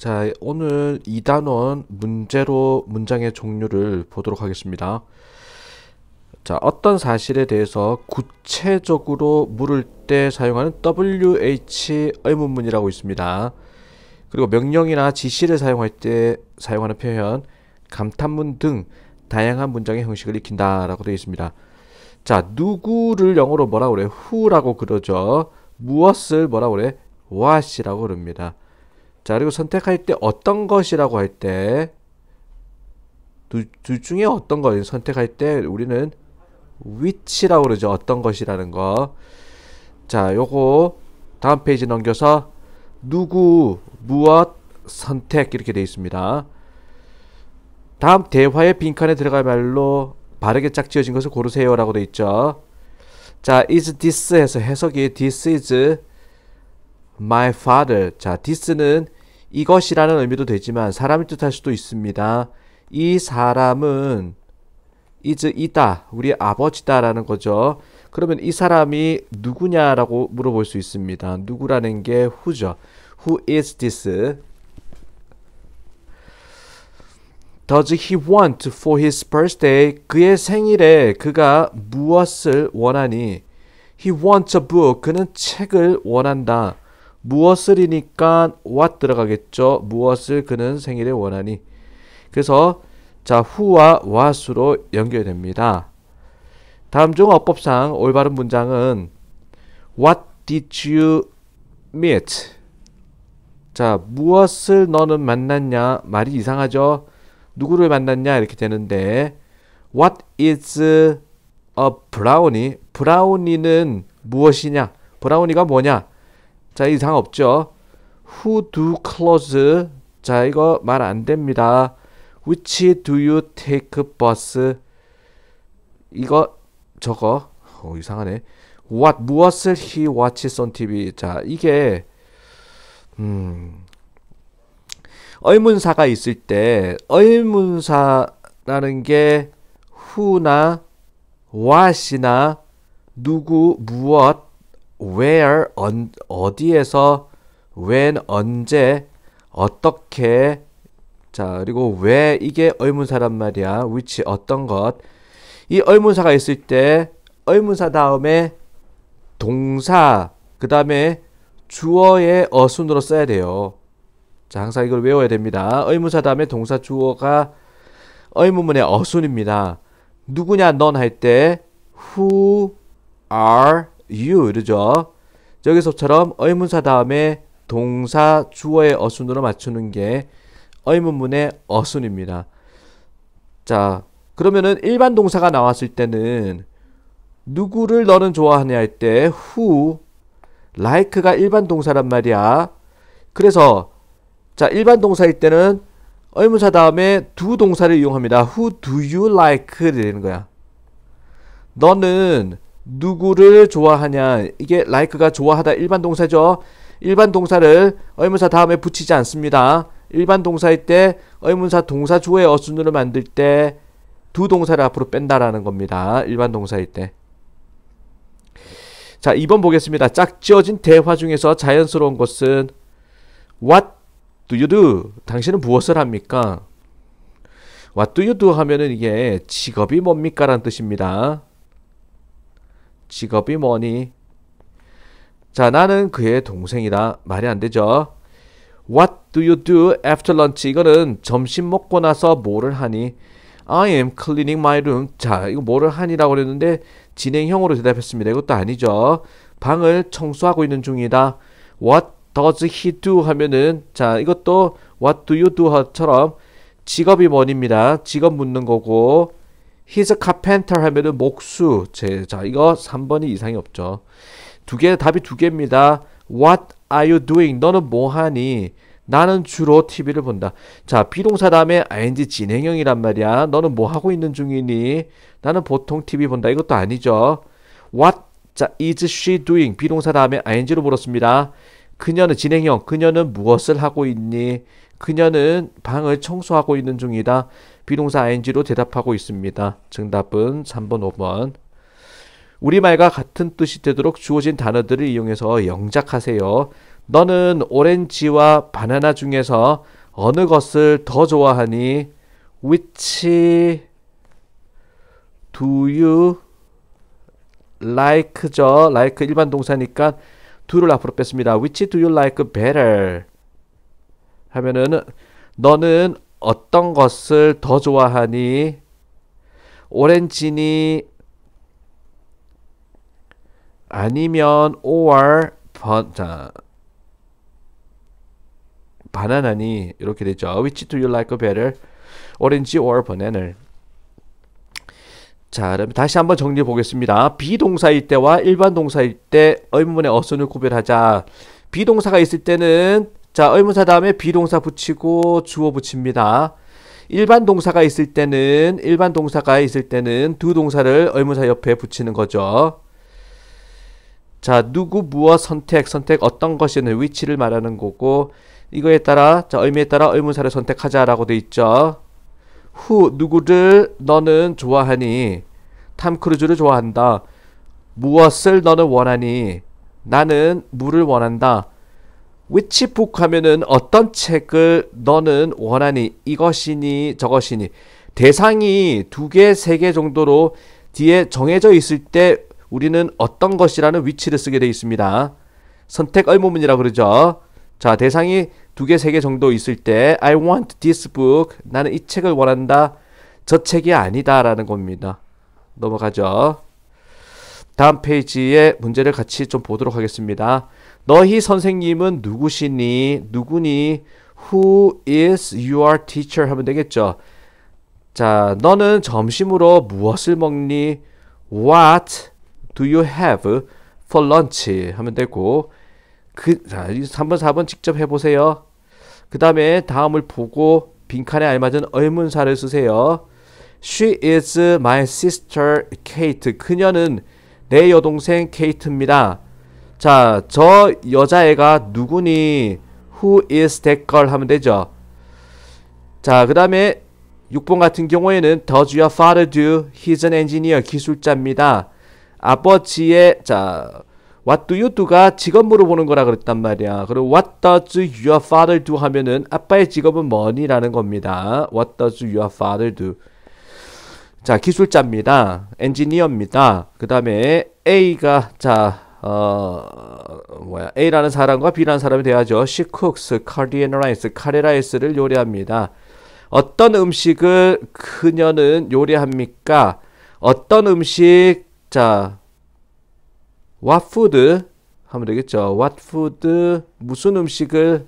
자, 오늘 2단원 문제로 문장의 종류를 보도록 하겠습니다. 자, 어떤 사실에 대해서 구체적으로 물을 때 사용하는 WH 의문문이라고 있습니다. 그리고 명령이나 지시를 사용할 때 사용하는 표현, 감탄문 등 다양한 문장의 형식을 익힌다라고 되어 있습니다. 자, 누구를 영어로 뭐라 그래? who라고 그러죠. 무엇을 뭐라 그래? what이라고 그럽니다. 자, 그리고 선택할 때 어떤 것이라고 할 때, 둘, 둘 중에 어떤 걸 선택할 때 우리는 위치라고 그러죠. 어떤 것이라는 거. 자, 요거 다음 페이지 넘겨서 누구, 무엇, 선택 이렇게 되어 있습니다. 다음 대화의 빈칸에 들어갈 말로 바르게 짝지어진 것을 고르세요라고 되어 있죠. 자, is this 해서 해석이 this is my father. 자, this는 이것이라는 의미도 되지만 사람을 뜻할 수도 있습니다. 이 사람은 is 이다. 우리 아버지다라는 거죠. 그러면 이 사람이 누구냐라고 물어볼 수 있습니다. 누구라는 게 who죠. Who is this? Does he want for his birthday? 그의 생일에 그가 무엇을 원하니? He wants a book. 그는 책을 원한다. 무엇을이니까 what 들어가겠죠. 무엇을 그는 생일에 원하니. 그래서 자 who와 what으로 연결됩니다. 다음 중 어법상 올바른 문장은 What did you meet? 자 무엇을 너는 만났냐 말이 이상하죠. 누구를 만났냐 이렇게 되는데 What is a brownie? 브라우니는 무엇이냐? 브라우니가 뭐냐? 자 이상 없죠. Who do close? 자 이거 말 안 됩니다. Which do you take bus? 이거 저거 어, 이상하네. What 무엇을 he watches on TV? 자 이게 음 의문사가 있을 때 의문사라는 게 who나 what이나 누구 무엇 where o 어디에서 when 언제 어떻게 자 그리고 왜 이게 의문사란 말이야 which 어떤 것 이 의문사가 있을 때 의문사 다음에 동사 그 다음에 주어의 어순으로 써야 돼요 자 항상 이걸 외워야 됩니다 의문사 다음에 동사 주어가 의문문의 어순입니다 누구냐 넌 할 때 who are you 이러죠. 여기서처럼 의문사 다음에 동사 주어의 어순으로 맞추는 게 의문문의 어순입니다. 자, 그러면은 일반 동사가 나왔을 때는 누구를 너는 좋아하냐 할 때 who, like가 일반 동사란 말이야. 그래서 자, 일반 동사일 때는 의문사 다음에 d 동사를 이용합니다. who do you l i k e 되는 거야. 너는 누구를 좋아하냐 이게 like가 좋아하다 일반 동사죠 일반 동사를 의문사 다음에 붙이지 않습니다 일반 동사일 때 의문사 동사 주어의 어순으로 만들 때 두 동사를 앞으로 뺀다라는 겁니다 일반 동사일 때 자, 2번 보겠습니다. 짝지어진 대화 중에서 자연스러운 것은 What do you do? 당신은 무엇을 합니까? What do you do? 하면은 이게 직업이 뭡니까? 라는 뜻입니다. 직업이 뭐니? 자, 나는 그의 동생이다. 말이 안 되죠. What do you do after lunch? 이거는 점심 먹고 나서 뭐를 하니? I am cleaning my room. 자, 이거 뭐를 하니라고 그랬는데 진행형으로 대답했습니다. 이것도 아니죠. 방을 청소하고 있는 중이다. What does he do? 하면은 자, 이것도 what do you do? 처럼 직업이 뭐입니다. 직업 묻는 거고 He's a carpenter 하면은 목수 제자 이거 3번이 이상이 없죠. 두개 답이 두 개입니다. What are you doing? 너는 뭐 하니? 나는 주로 TV를 본다. 자, 비동사 다음에 ing 진행형이란 말이야. 너는 뭐 하고 있는 중이니? 나는 보통 TV 본다. 이것도 아니죠. What 자, is she doing? 비동사 다음에 ing로 물었습니다. 그녀는 진행형. 그녀는 무엇을 하고 있니? 그녀는 방을 청소하고 있는 중이다. 비동사 ing로 대답하고 있습니다. 정답은 3번, 5번. 우리말과 같은 뜻이 되도록 주어진 단어들을 이용해서 영작하세요. 너는 오렌지와 바나나 중에서 어느 것을 더 좋아하니? Which do you like죠? like 일반 동사니까 do를 앞으로 뺐습니다. Which do you like better? 하면은 너는 어떤 것을 더 좋아하니? 오렌지니? 아니면 or 번, 자, 바나나니 이렇게 되죠. Which do you like better? 오렌지 or b a n 자, 그럼 다시 한번 정리해 보겠습니다. 비동사일 때와 일반 동사일 때 의문의 어순을 구별하자. 비동사가 있을 때는 자, 의문사 다음에 비동사 붙이고 주어 붙입니다. 일반 동사가 있을 때는 일반 동사가 있을 때는 두 동사를 의문사 옆에 붙이는 거죠. 자, 누구 무엇 선택 선택 어떤 것이는 위치를 말하는 거고 이거에 따라 자, 의미에 따라 의문사를 선택하자라고 돼 있죠. 후 누구를 너는 좋아하니 탐 크루즈를 좋아한다. 무엇을 너는 원하니 나는 물을 원한다. 위치 i 하면은 어떤 책을 너는 원하니 이것이니 저것이니 대상이 두 개, 세 개 정도로 뒤에 정해져 있을 때 우리는 어떤 것이라는 위치를 쓰게 되어 있습니다. 선택 얼모문이라 그러죠. 자, 대상이 두 개, 세 개 정도 있을 때 I want this book. 나는 이 책을 원한다. 저 책이 아니다라는 겁니다. 넘어가죠. 다음 페이지의 문제를 같이 좀 보도록 하겠습니다. 너희 선생님은 누구시니? 누구니? Who is your teacher? 하면 되겠죠. 자, 너는 점심으로 무엇을 먹니? What do you have for lunch? 하면 되고 그 자, 3번, 4번 직접 해보세요. 그 다음에 다음을 보고 빈칸에 알맞은 의문사를 쓰세요. She is my sister Kate. 그녀는 내 여동생 케이트입니다. 자, 저 여자애가 누구니? Who is that girl? 하면 되죠. 자, 그 다음에 6번 같은 경우에는 Does your father do? He's an engineer. 기술자입니다. 아버지의 자 What do you do가 직업 물어보는 거라 그랬단 말이야. 그리고 What does your father do 하면은 아빠의 직업은 뭐니라는 겁니다. What does your father do? 자 기술자입니다. 엔지니어입니다. 그 다음에 A가 자 어, 뭐야 A라는 사람과 B라는 사람이 돼야죠. She cooks Korean rice, 카레라이스를 요리합니다. 어떤 음식을 그녀는 요리합니까? 어떤 음식 자 what food 하면 되겠죠. what food 무슨 음식을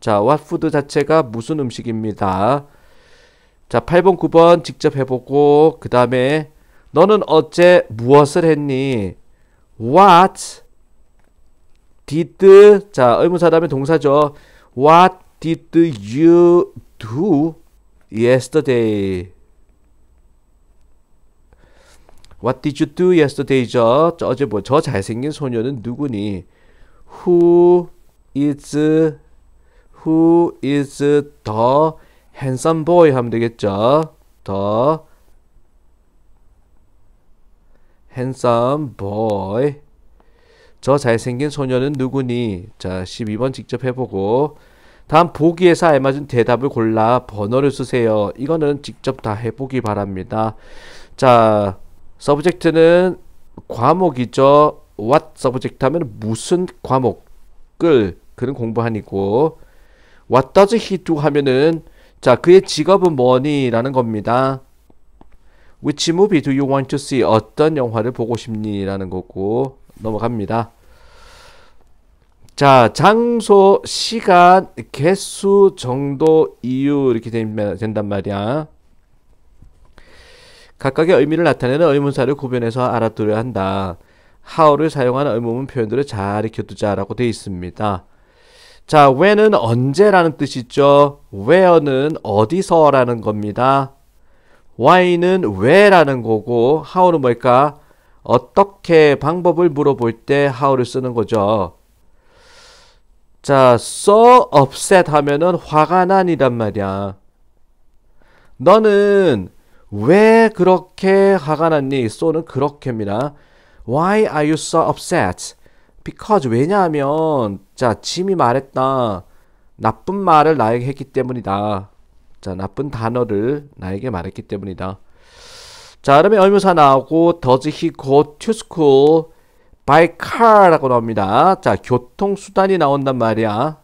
자 what food 자체가 무슨 음식입니다. 자 8번 9번 직접 해보고 그 다음에 너는 어제 무엇을 했니? What did 자 의문사 다음에 동사죠. What did you do yesterday? What did you do yesterday죠? 저, 어제 뭐 저 잘생긴 소녀는 누구니? Who is who is the handsome boy 하면 되겠죠? 더 handsome boy. 저 잘생긴 소녀는 누구니? 자, 12번 직접 해보고 다음 보기에서 알맞은 대답을 골라 번호를 쓰세요. 이거는 직접 다 해보기 바랍니다. 자, 서브젝트는 과목이죠. what 서브젝트 하면 무슨 과목을 그는 공부하니고 what does he do 하면은 자, 그의 직업은 뭐니? 라는 겁니다. Which movie do you want to see? 어떤 영화를 보고 싶니? 라는 거고 넘어갑니다. 자, 장소, 시간, 개수, 정도, 이유 이렇게 된단 말이야. 각각의 의미를 나타내는 의문사를 구별해서 알아두려 한다. how를 사용하는 의문문 표현들을 잘 익혀두자라고 되어 있습니다. 자, when은 언제라는 뜻이죠. where는 어디서라는 겁니다. why는 왜라는 거고 how는 뭘까? 어떻게 방법을 물어볼 때 how를 쓰는 거죠. 자, so upset 하면은 화가 난이란 말이야. 너는 왜 그렇게 화가 났니? so는 그렇게입니다. Why are you so upset? Because 왜냐하면 자, 짐이 말했다. 나쁜 말을 나에게 했기 때문이다. 자, 나쁜 단어를 나에게 말했기 때문이다. 자, 그다음 의무사 나오고 does he go to school by car라고 나옵니다. 자, 교통 수단이 나온단 말이야.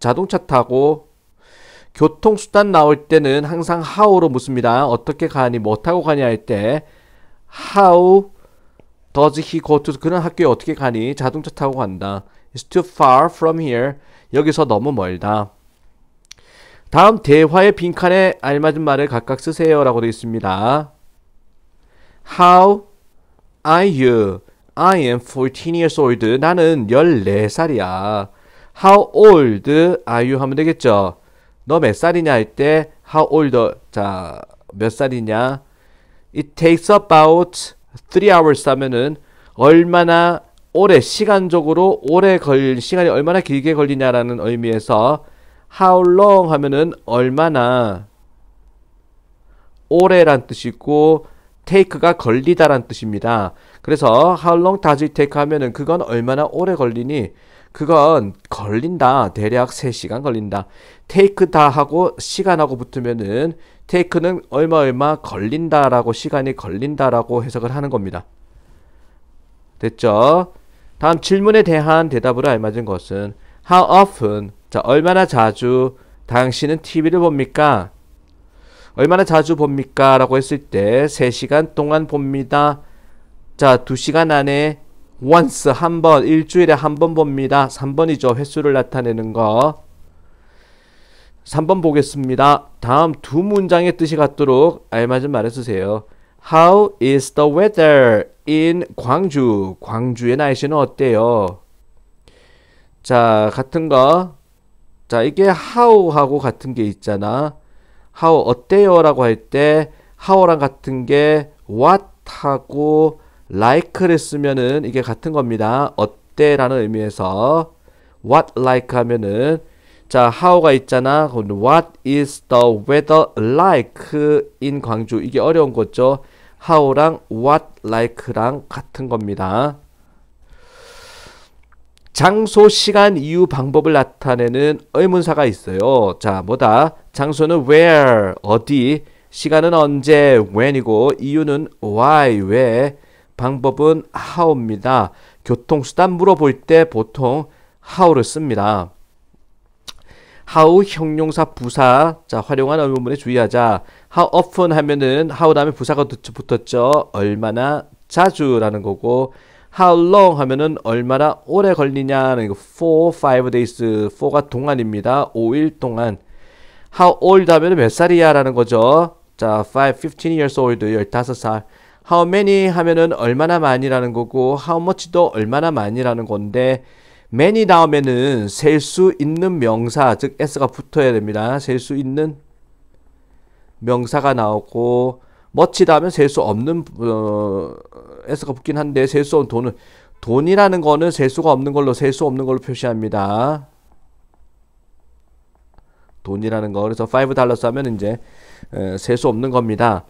자동차 타고 교통 수단 나올 때는 항상 how로 묻습니다. 어떻게 가니 뭐 타고 가냐 할때 how does he go to 그런 학교에 어떻게 가니 자동차 타고 간다. It's too far from here. 여기서 너무 멀다. 다음 대화의 빈칸에 알맞은 말을 각각 쓰세요 라고 되어 있습니다. How are you? I am 14 years old. 나는 14살이야. How old are you 하면 되겠죠. 너 몇 살이냐 할 때 how old 자, 몇 살이냐? It takes about 3 hours 하면은 얼마나 오래 시간적으로 오래 걸 시간이 얼마나 길게 걸리냐라는 의미에서 how long 하면은 얼마나 오래란 뜻이고 take가 걸리다란 뜻입니다. 그래서 how long does it take 하면은 그건 얼마나 오래 걸리니 그건 걸린다. 대략 3시간 걸린다. take 다 하고 시간하고 붙으면은 take는 얼마 얼마 걸린다라고 시간이 걸린다라고 해석을 하는 겁니다. 됐죠? 다음 질문에 대한 대답으로 알맞은 것은 how often 자, 얼마나 자주 당신은 TV를 봅니까? 얼마나 자주 봅니까? 라고 했을 때 3시간 동안 봅니다. 자, 2시간 안에 once 한 번, 일주일에 한 번 봅니다. 3번이죠. 횟수를 나타내는 거. 3번 보겠습니다. 다음 두 문장의 뜻이 같도록 알맞은 말해주세요 How is the weather in 광주? 광주의 날씨는 어때요? 자, 같은 거 자, 이게 how하고 같은 게 있잖아. how 어때요라고 할 때 how랑 같은 게 what하고 like를 쓰면은 이게 같은 겁니다. 어때라는 의미에서 what like 하면은 자, how가 있잖아. what is the weather like in 광주. 이게 어려운 거죠. how랑 what like랑 같은 겁니다. 장소, 시간, 이유, 방법을 나타내는 의문사가 있어요. 자, 뭐다? 장소는 where, 어디, 시간은 언제, when이고, 이유는 why, 왜, 방법은 how입니다. 교통수단 물어볼 때 보통 how를 씁니다. how 형용사 부사 자 활용한 의문문에 주의하자 how often 하면은 how 다음에 부사가 붙었죠 얼마나 자주라는 거고 how long 하면은 얼마나 오래 걸리냐는 4, 그 5 days, 4가 동안입니다. 5일 동안. how old 하면은 몇 살이야 라는 거죠. 자, 5, 15 years old, 15살. how many 하면은 얼마나 많이라는 거고 how much도 얼마나 많이라는 건데 many 다음에는 셀 수 있는 명사, 즉 s가 붙어야 됩니다. 셀 수 있는 명사가 나오고 much 다음에 셀수 없는 어, 에 S가 붙긴 한데 세수없는 돈은 돈이라는 거는 세수가 없는 걸로 세수 없는 걸로 표시합니다. 돈이라는 거 그래서 5달러스 하면 이제 세수 없는 겁니다.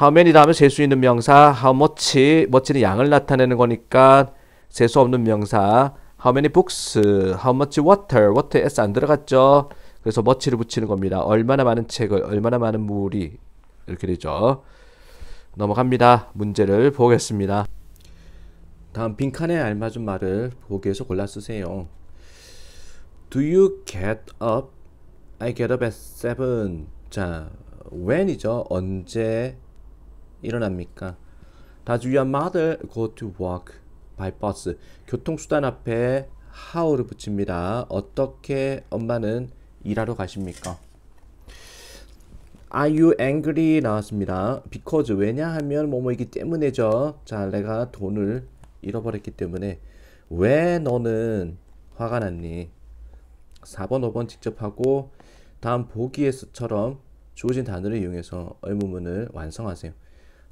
How many 다음에 세수 있는 명사 How much, much는 양을 나타내는 거니까 세수 없는 명사 How many books, how much water, water S 안 들어갔죠? 그래서 much를 붙이는 겁니다. 얼마나 많은 책을, 얼마나 많은 물이 이렇게 되죠. 넘어갑니다. 문제를 보겠습니다. 다음 빈칸에 알맞은 말을 보기에서 골라 쓰세요. Do you get up? I get up at 7. 자, when이죠. 언제 일어납니까? Does your mother go to work by bus? 교통수단 앞에 how를 붙입니다. 어떻게 엄마는 일하러 가십니까? Are you angry? 나왔습니다. Because 왜냐하면 뭐뭐이기 때문에죠. 자, 내가 돈을 잃어버렸기 때문에 왜 너는 화가 났니? 4번, 5번 직접 하고 다음 보기에서처럼 주어진 단어를 이용해서 의문문을 완성하세요.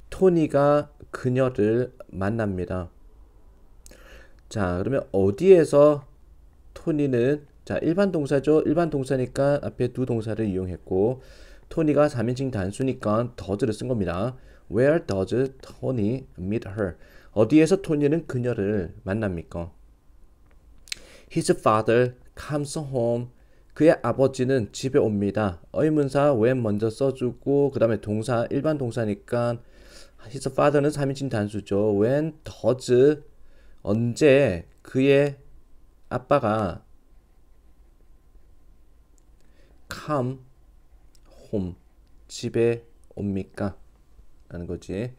토니가 그녀를 만납니다. 자, 그러면 어디에서 토니는 자, 일반 동사죠. 일반 동사니까 앞에 두 동사를 이용했고 토니가 3인칭 단수니까 does를 쓴 겁니다. Where does Tony meet her? 어디에서 토니는 그녀를 만납니까? His father comes home. 그의 아버지는 집에 옵니다. 의문사 when 먼저 써주고 그 다음에 동사 일반 동사니까 his father는 3인칭 단수죠. when does 언제 그의 아빠가 come home 집에 옵니까? 라는 거지.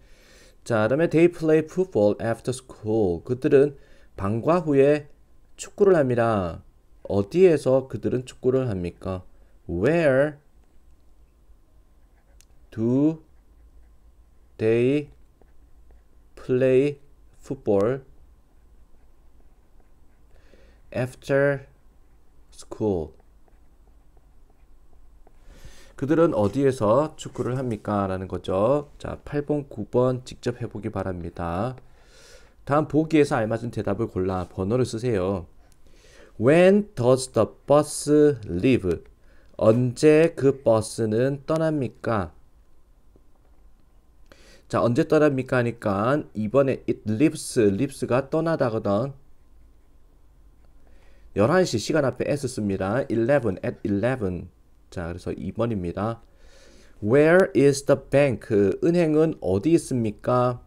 자, 다음에 they play football after school. 그들은 방과 후에 축구를 합니다. 어디에서 그들은 축구를 합니까? Where do they play football after school? 그들은 어디에서 축구를 합니까? 라는 거죠. 자, 8번, 9번 직접 해보기 바랍니다. 다음 보기에서 알맞은 대답을 골라 번호를 쓰세요. When does the bus leave? 언제 그 버스는 떠납니까? 자, 언제 떠납니까 하니까 이번에 it leaves, leaves가 떠나다거든. 11시 시간 앞에 s 씁니다. 11, at 11. 자, 그래서 2번입니다. Where is the bank? 그 은행은 어디 있습니까?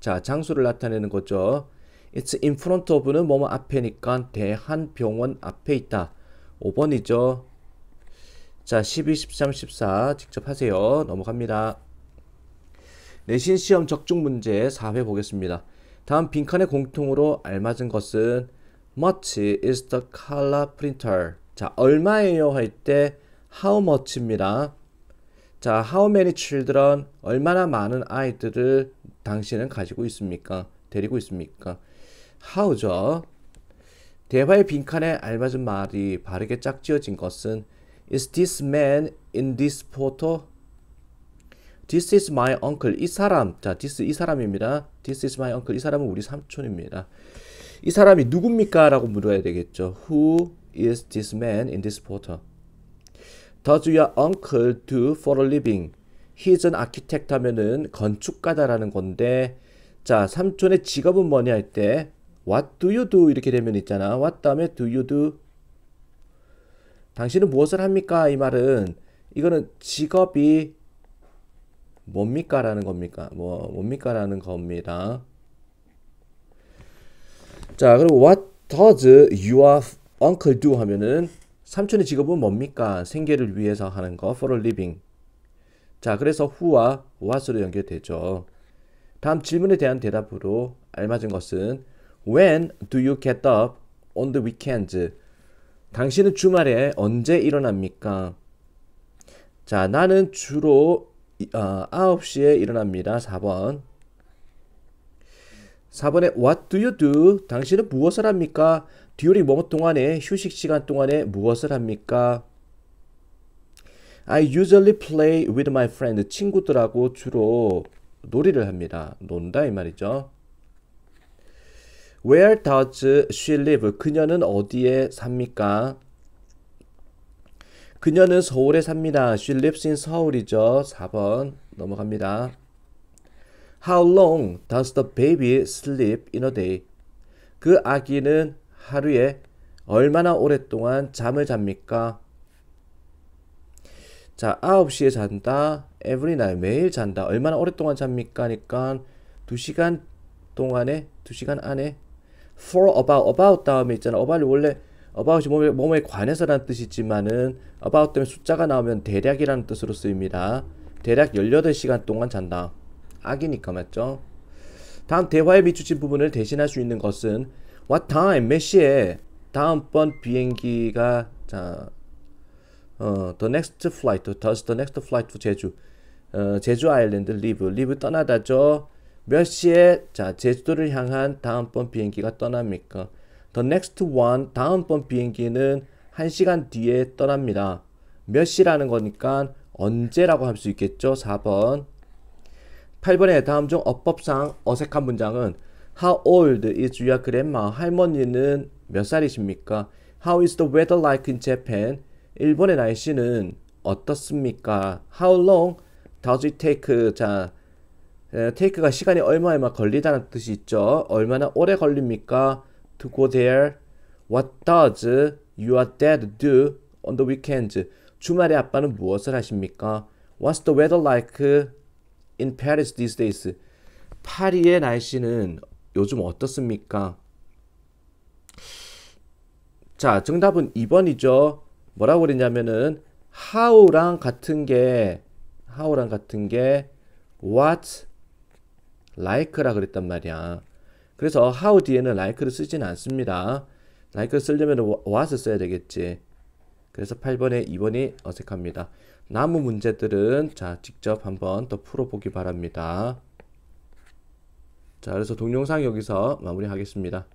자, 장소를 나타내는 거죠. It's in front of는 뭐 뭐 앞에니까 대한병원 앞에 있다. 5번이죠. 자, 12, 13, 14 직접 하세요. 넘어갑니다. 내신 시험 적중 문제 4회 보겠습니다. 다음 빈칸의 공통으로 알맞은 것은 much is the color printer. 자, 얼마예요 할때 how much입니다. 자, how many children 얼마나 많은 아이들을 당신은 가지고 있습니까? 데리고 있습니까? how죠. 대화의 빈칸에 알맞은 말이 바르게 짝지어진 것은 Is this man in this photo? This is my uncle. 이 사람. 자, this 이 사람입니다. This is my uncle. 이 사람은 우리 삼촌입니다. 이 사람이 누굽니까? 라고 물어야 되겠죠. Who is this man in this photo? Does your uncle do for a living? He's an architect 하면은 건축가다라는 건데 자 삼촌의 직업은 뭐냐 할 때 What do you do? 이렇게 되면 있잖아 What 다음에 do you do? 당신은 무엇을 합니까? 이 말은 이거는 직업이 뭡니까? 라는 겁니까? 뭐 뭡니까? 라는 겁니다 자 그리고 What does your uncle do? 하면은 삼촌의 직업은 뭡니까? 생계를 위해서 하는 거 for a living. 자, 그래서 who와 what으로 연결되죠. 다음 질문에 대한 대답으로 알맞은 것은 When do you get up on the weekends? 당신은 주말에 언제 일어납니까? 자, 나는 주로 어, 9시에 일어납니다. 4번. 4번에 What do you do? 당신은 무엇을 합니까? 듀얼이 뭐뭐 동안에 휴식 시간 동안에 무엇을 합니까? I usually play with my friend. 친구들하고 주로 놀이를 합니다. 논다 이 말이죠. Where does she live? 그녀는 어디에 삽니까? 그녀는 서울에 삽니다. She lives in 서울이죠. 4번 넘어갑니다. How long does the baby sleep in a day? 그 아기는 하루에 얼마나 오랫동안 잠을 잡니까? 자, 9시에 잔다. every night 매일 잔다. 얼마나 오랫동안 잡니까? 니까 2시간 동안에 2시간 안에 for about about 다음에 있잖아. about이 원래 about이 몸에, 몸에 관해서라는 뜻이지만은 about 때문에 숫자가 나오면 대략이라는 뜻으로 쓰입니다. 대략 18시간 동안 잔다. 악이니까 맞죠? 다음 대화에 비추친 부분을 대신할 수 있는 것은 What time? 몇 시에 다음번 비행기가 자, 어, the next flight, does the next flight to 제주, 어, 제주 아일랜드 리브 리브 떠나다죠. 몇 시에 자 제주도를 향한 다음번 비행기가 떠납니까? The next one, 다음번 비행기는 1시간 뒤에 떠납니다. 몇 시라는 거니까 언제라고 할 수 있겠죠? 4번. 8번에 다음 중 어법상 어색한 문장은 How old is your grandma? 할머니는 몇 살이십니까? How is the weather like in Japan? 일본의 날씨는 어떻습니까? How long does it take? 자, take가 시간이 얼마 얼마 걸리다는 뜻이 있죠. 얼마나 오래 걸립니까? To go there. What does your dad do on the weekends? 주말에 아빠는 무엇을 하십니까? What's the weather like in Paris these days? 파리의 날씨는 요즘 어떻습니까? 자, 정답은 2번이죠. 뭐라고 그랬냐면은 how랑 같은 게 how랑 같은 게 what like라 그랬단 말이야. 그래서 how 뒤에는 like를 쓰진 않습니다. like를 쓰려면 what을 써야 되겠지. 그래서 8번에 2번이 어색합니다. 남은 문제들은 자 직접 한번 더 풀어보기 바랍니다. 자, 그래서 동영상 여기서 마무리하겠습니다.